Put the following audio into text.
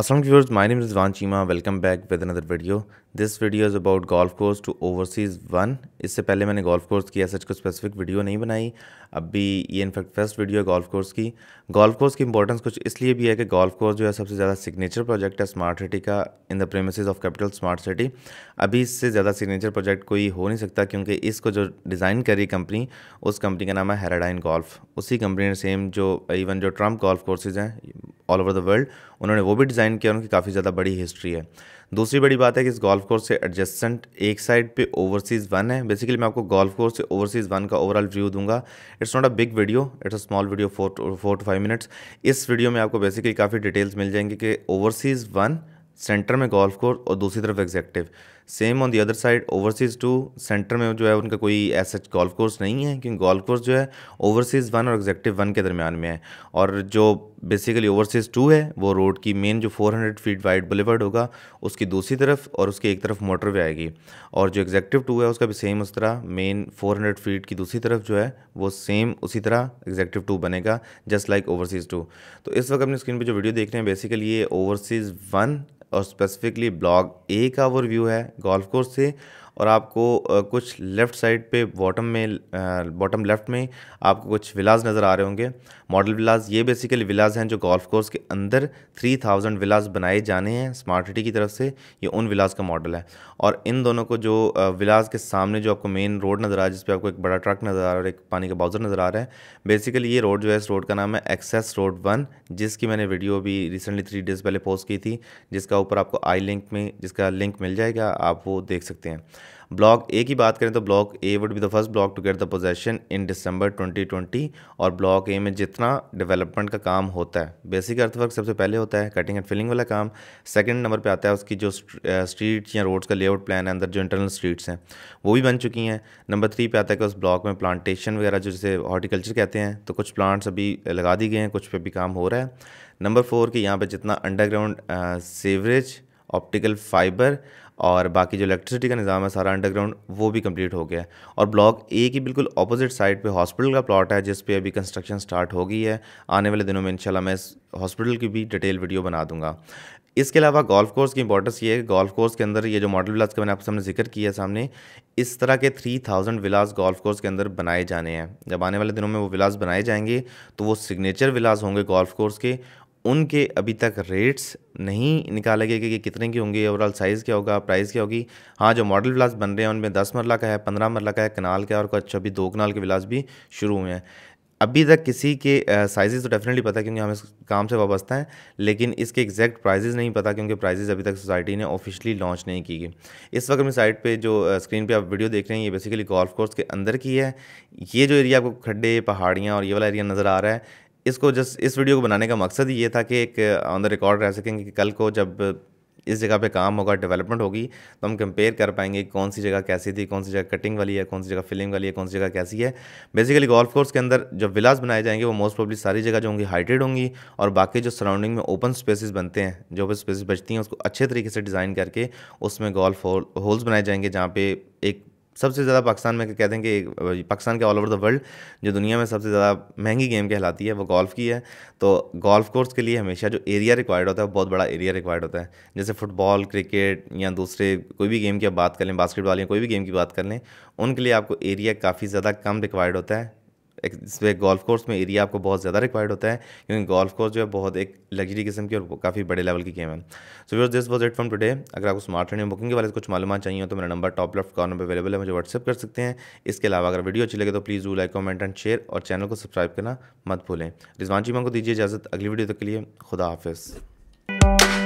Assalamu viewers, my name is Van Chima. Welcome back with another video. This video is about golf course to overseas one इससे पहले मैंने golf course की ऐसा कुछ specific video नहीं बनाई अब भी ये इनफैक्ट फर्स्ट वीडियो है गोल्फ कोर्स की गोल्फ कोर्स की इंपॉर्टेंस कुछ इसलिए भी है कि गोल्फ कोर्स जो है सबसे ज़्यादा सिग्नेचर प्रोजेक्ट है स्मार्ट सिटी का in the premises of capital smart city अभी इससे ज़्यादा सिग्नेचर प्रोजेक्ट कोई हो नहीं सकता क्योंकि इसको जो डिज़ाइन करी कंपनी उस कंपनी का नाम है हेराडाइन गोल्फ उसी कंपनी ने सेम जो इवन जो ट्रम्प गोल्फ कोर्सेज हैं ऑल ओवर द वर्ल्ड उन्होंने वो भी डिज़ाइन किया उनकी काफ़ी ज़्यादा बड़ी हिस्ट्री है दूसरी बड़ी बात है कि इस गोल्फ कोर्स से एडजस्टेंट एक साइड पे ओवरसीज़ वन है बेसिकली मैं आपको गोल्फ कोर्स से ओवरसीज़ वन का ओवरऑल व्यू दूंगा it's not a big video it's a small video four four two five minutes इस वीडियो में आपको बेसिकली काफ़ी डिटेल्स मिल जाएंगे कि ओवरसीज़ वन सेंटर में गोल्फ कोर्स और दूसरी तरफ executive same on the other side overseas two centre में जो है उनका कोई ऐसा गोल्फ कोर्स नहीं है क्योंकि गोल्फ कोर्स जो है ओवरसीज़ वन और एग्जेक्टिव वन के दरमियान में है और जो बेसिकली ओवरसीज़ टू है वो रोड की मेन जो 400 फीट वाइड बुलेवर्ड होगा उसकी दूसरी तरफ और उसकी एक तरफ मोटर वे आएगी और जो एग्जेक्टिव टू है उसका भी सेम उस तरह मेन 400 फीट की दूसरी तरफ जो है वो सेम उसी तरह एग्जेक्टिव टू बनेगा जस्ट लाइक ओवरसीज़ टू तो इस वक्त अपनी स्क्रीन पर जो वीडियो देख रहे हैं बेसिकली ये ओवरसीज़ वन और स्पेसिफिकली ब्लॉग ए का ओवरव्यू है गोल्फ कोर्स से और आपको कुछ लेफ़्ट साइड पे बॉटम में बॉटम लेफ़्ट में आपको कुछ विलाज नज़र आ रहे होंगे मॉडल विलाज ये बेसिकली विलाज हैं जो गोल्फ़ कोर्स के अंदर 3000 विलाज बनाए जाने हैं स्मार्ट सिटी की तरफ से ये उन विलाज का मॉडल है और इन दोनों को जो विलाज के सामने जो आपको मेन रोड नज़र आ रहा है जिसपे आपको एक बड़ा ट्रक नज़र आ रहा है और एक पानी का बाउजर नज़र आ रहा है बेसिकली ये रोड जो है इस रोड का नाम है एक्सेस रोड वन जिसकी मैंने वीडियो भी रिसेंटली थ्री डेज़ पहले पोस्ट की थी जिसका ऊपर आपको आई लिंक में जिसका लिंक मिल जाएगा आप वो देख सकते हैं ब्लॉक ए की बात करें तो block A would be the first block to get the possession in December 2020 और ब्लॉक ए में जितना डेवलपमेंट का काम होता है बेसिक अर्थवर्क सबसे पहले होता है कटिंग एंड फिलिंग वाला काम सेकेंड नंबर पर आता है उसकी जो स्ट्रीट्स या रोड्स का लेआउट प्लान है अंदर जो इंटरनल स्ट्रीट्स हैं वो भी बन चुकी हैं नंबर थ्री पे आता है कि उस ब्लॉक में प्लांटेशन वगैरह जो जैसे हॉर्टिकल्चर कहते हैं तो कुछ प्लांट्स अभी लगा दिए गए हैं कुछ पे भी काम हो रहा है नंबर फोर के यहाँ पर जितना अंडरग्राउंड सेवरेज ऑप्टिकल फाइबर और बाकी जो इलेक्ट्रिसिटी का निज़ाम है सारा अंडरग्राउंड वो भी कंप्लीट हो गया है और ब्लॉक ए की बिल्कुल अपोजिट साइड पे हॉस्पिटल का प्लॉट है जिस पे अभी कंस्ट्रक्शन स्टार्ट हो गई है आने वाले दिनों में इंशाल्लाह मैं इस हॉस्पिटल की भी डिटेल वीडियो बना दूंगा इसके अलावा गोल्फ कोर्स की इंपॉर्टेंस ये है गोल्फ कोर्स के अंदर ये जो मॉडल विलास का मैंने आपके सामने जिक्र किया है सामने इस तरह के three thousand villas golf course के अंदर बनाए जाने हैं जब आने वाले दिनों में वो विलास बनाए जाएंगे तो वो सिग्नेचर विलास होंगे गोल्फ कोर्स के उनके अभी तक रेट्स नहीं निकाले गए कि, कितने की होंगी ओवरऑल साइज़ क्या होगा प्राइस क्या होगी हाँ जो मॉडल विलास बन रहे हैं उनमें दस मरला का है पंद्रह मरला का है कनाल का है और कुछ अभी दो कनाल के विलास भी शुरू हुए हैं अभी तक किसी के साइजेस तो डेफिनेटली पता है क्योंकि हम इस काम से वाबस्ता हैं लेकिन इसके एग्जैक्ट प्राइजेज नहीं पता क्योंकि प्राइजेज अभी तक सोसाइटी ने ऑफिशियली लॉन्च नहीं की गई इस वक्त मेरी साइट पे जो स्क्रीन पे आप वीडियो देख रहे हैं ये बेसिकली गोल्फ कोर्स के अंदर की है ये जो एरिया आपको खड्डे पहाड़ियाँ और ये वाला एरिया नज़र आ रहा है इसको जस्ट इस वीडियो को बनाने का मकसद ही ये था कि एक ऑन द रिकॉर्ड रह सकेंगे कि कल को जब इस जगह पे काम होगा डेवलपमेंट होगी तो हम कंपेयर कर पाएंगे कौन सी जगह कैसी थी कौन सी जगह कटिंग वाली है कौन सी जगह फिलिंग वाली है कौन सी जगह कैसी है बेसिकली गोल्फ कोर्स के अंदर जो विलास बनाए जाएंगे वो मोस्ट प्रॉब्ली सारी जगह जो होंगी हाइटेड होंगी और बाकी जो सराउंडिंग में ओपन स्पेसिस बनते हैं जो ओपन स्पेसिस बचती हैं उसको अच्छे तरीके से डिज़ाइन करके उसमें गोल्फ होल्स बनाए जाएंगे जहाँ पे एक सबसे ज़्यादा पाकिस्तान में कहते हैं कि पाकिस्तान के ऑल ओवर द वर्ल्ड जो दुनिया में सबसे ज़्यादा महंगी गेम कहलाती है वो गोल्फ़ की है तो गोल्फ़ कोर्स के लिए हमेशा जो एरिया रिक्वायर्ड होता है वो बहुत बड़ा एरिया रिक्वायर्ड होता है जैसे फ़ुटबॉल क्रिकेट या दूसरे कोई भी गेम की आप बात कर लें बास्केटबॉल या कोई भी गेम की बात कर लें उनके लिए आपको एरिया काफ़ी ज़्यादा कम रिक्वायर्ड होता है जिसमें गोल्फ कोर्स में एरिया आपको बहुत ज़्यादा रिक्वायर्ड होता है क्योंकि गोल्फ कोर्स जो है बहुत एक लग्जरी किस्म की और काफ़ी बड़े लेवल की गेम है so viewers this was it from today अगर आपको स्मार्ट रनिंग बुकिंग के बारे में कुछ मालूम चाहिए हो तो मेरा नंबर टॉप लेफ्ट कॉर्नर पर अवेलेबल है मुझे व्हाट्सअप कर सकते हैं इसके अलावा अगर वीडियो अच्छी लगे तो please do like comment and share और चैनल को सब्सक्राइब करना मत भूलें रिजवान चीमा को दीजिए इजाज़त अगली वीडियो तक के लिए खुदा हाफिज़